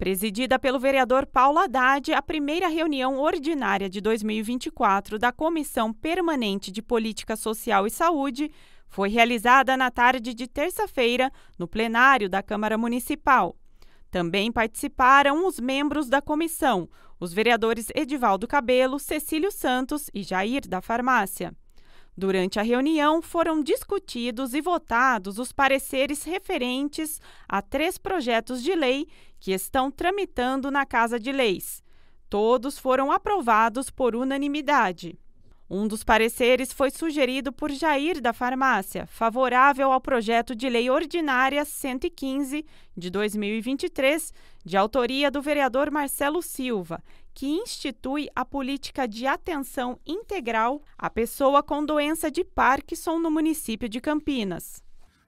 Presidida pelo vereador Paulo Haddad, a primeira reunião ordinária de 2024 da Comissão Permanente de Política Social e Saúde foi realizada na tarde de terça-feira no plenário da Câmara Municipal. Também participaram os membros da comissão, os vereadores Edivaldo Cabelo, Cecílio Santos e Jair da Farmácia. Durante a reunião, foram discutidos e votados os pareceres referentes a três projetos de lei que estão tramitando na Casa de Leis. Todos foram aprovados por unanimidade. Um dos pareceres foi sugerido por Jair da Farmácia, favorável ao projeto de lei ordinária 115 de 2023, de autoria do vereador Marcelo Silva, que institui a política de atenção integral à pessoa com doença de Parkinson no município de Campinas.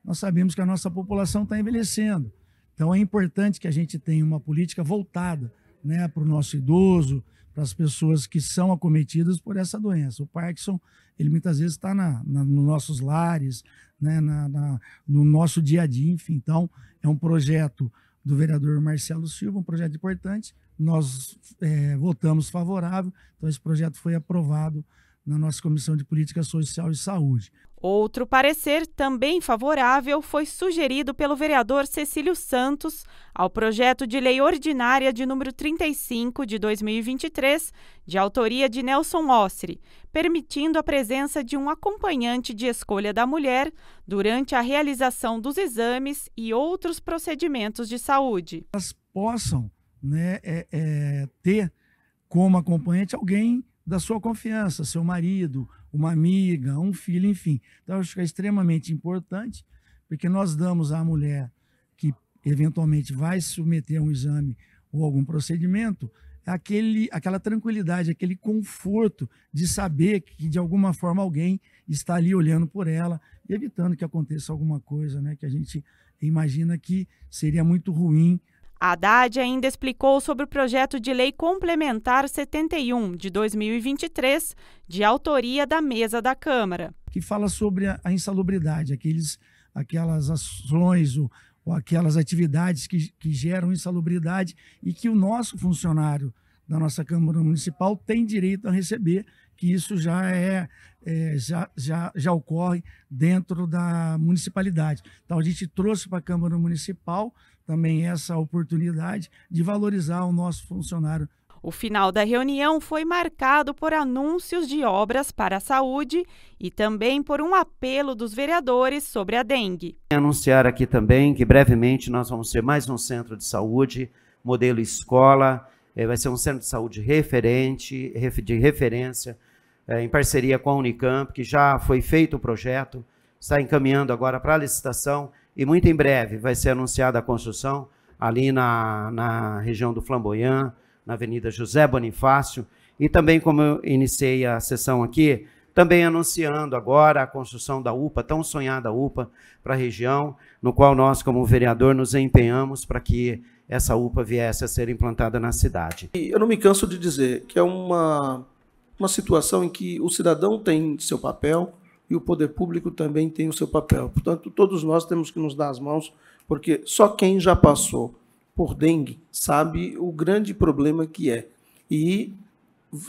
Nós sabemos que a nossa população está envelhecendo, então é importante que a gente tenha uma política voltada né, para o nosso idoso, para as pessoas que são acometidas por essa doença. O Parkinson, ele muitas vezes está na, na, nos nossos lares, né, na, na, no nosso dia a dia, enfim. Então, é um projeto do vereador Marcelo Silva, um projeto importante, nós é, votamos favorável, então esse projeto foi aprovado na nossa Comissão de Política Social e Saúde. Outro parecer também favorável foi sugerido pelo vereador Cecílio Santos ao projeto de lei ordinária de número 35 de 2023, de autoria de Nelson Ostre, permitindo a presença de um acompanhante de escolha da mulher durante a realização dos exames e outros procedimentos de saúde. Elas possam né, é, é, ter como acompanhante alguém da sua confiança, seu marido, uma amiga, um filho, enfim. Então, acho que é extremamente importante, porque nós damos à mulher que eventualmente vai se submeter a um exame ou algum procedimento, aquele, aquela tranquilidade, aquele conforto de saber que de alguma forma alguém está ali olhando por ela e evitando que aconteça alguma coisa, né, que a gente imagina que seria muito ruim Haddad ainda explicou sobre o projeto de lei complementar 71 de 2023, de autoria da mesa da Câmara. Que fala sobre a, insalubridade, aqueles, aquelas ações ou, ou aquelas atividades que, que geram insalubridade e que o nosso funcionário da nossa Câmara Municipal tem direito a receber, que isso já é, é, já, já, já ocorre dentro da municipalidade. Então a gente trouxe para a Câmara Municipal também essa oportunidade de valorizar o nosso funcionário. O final da reunião foi marcado por anúncios de obras para a saúde e também por um apelo dos vereadores sobre a dengue. Anunciar aqui também que brevemente nós vamos ter mais um centro de saúde, modelo escola, é, vai ser um centro de saúde referente, de referência, é, em parceria com a Unicamp, que já foi feito o projeto, está encaminhando agora para a licitação e muito em breve vai ser anunciada a construção ali na, na região do Flamboyant, na Avenida José Bonifácio. E também, como eu iniciei a sessão aqui, também anunciando agora a construção da UPA, tão sonhada UPA, para a região, no qual nós, como vereador, nos empenhamos para que essa UPA viesse a ser implantada na cidade. Eu não me canso de dizer que é uma, uma situação em que o cidadão tem seu papel, e o poder público também tem o seu papel. Portanto, todos nós temos que nos dar as mãos, porque só quem já passou por dengue sabe o grande problema que é. E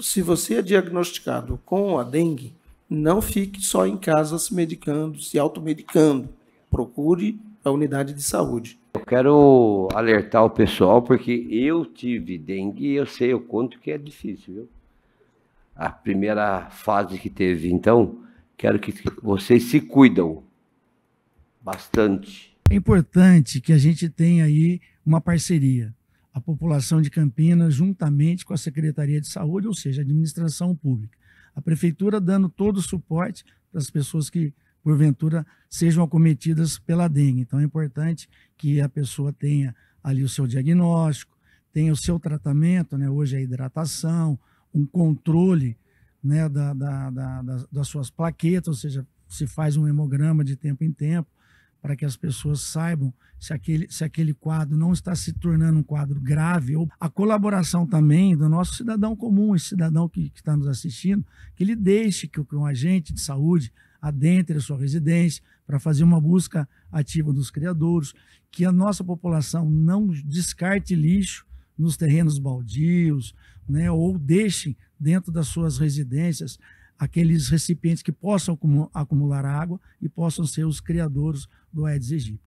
se você é diagnosticado com a dengue, não fique só em casa se medicando, se automedicando. Procure a unidade de saúde. Eu quero alertar o pessoal, porque eu tive dengue e eu sei o quanto que é difícil, viu? A primeira fase que teve, então, Quero que vocês se cuidam bastante. É importante que a gente tenha aí uma parceria. A população de Campinas, juntamente com a Secretaria de Saúde, ou seja, a administração pública. A prefeitura dando todo o suporte para as pessoas que, porventura, sejam acometidas pela dengue. Então, é importante que a pessoa tenha ali o seu diagnóstico, tenha o seu tratamento, né? hoje a é hidratação, um controle né, da, da, da, das suas plaquetas, ou seja, se faz um hemograma de tempo em tempo para que as pessoas saibam se aquele, se aquele quadro não está se tornando um quadro grave, ou a colaboração também do nosso cidadão comum, esse cidadão que está nos assistindo, que ele deixe que um agente de saúde adentre a sua residência para fazer uma busca ativa dos criadores, que a nossa população não descarte lixo, nos terrenos baldios, né, ou deixem dentro das suas residências aqueles recipientes que possam acumular água e possam ser os criadores do Aedes aegypti.